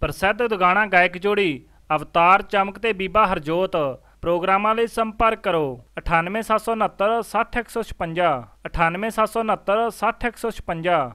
ਪ੍ਰਸਿੱਧ ਦੁਗਾਣਾ ਗਾਇਕ ਜੋੜੀ ਅਵਤਾਰ ਚਮਕ ਤੇ ਬੀਬਾ ਹਰਜੋਤ ਪ੍ਰੋਗਰਾਮਾਂ ਲਈ ਸੰਪਰਕ ਕਰੋ 98769 60156 60156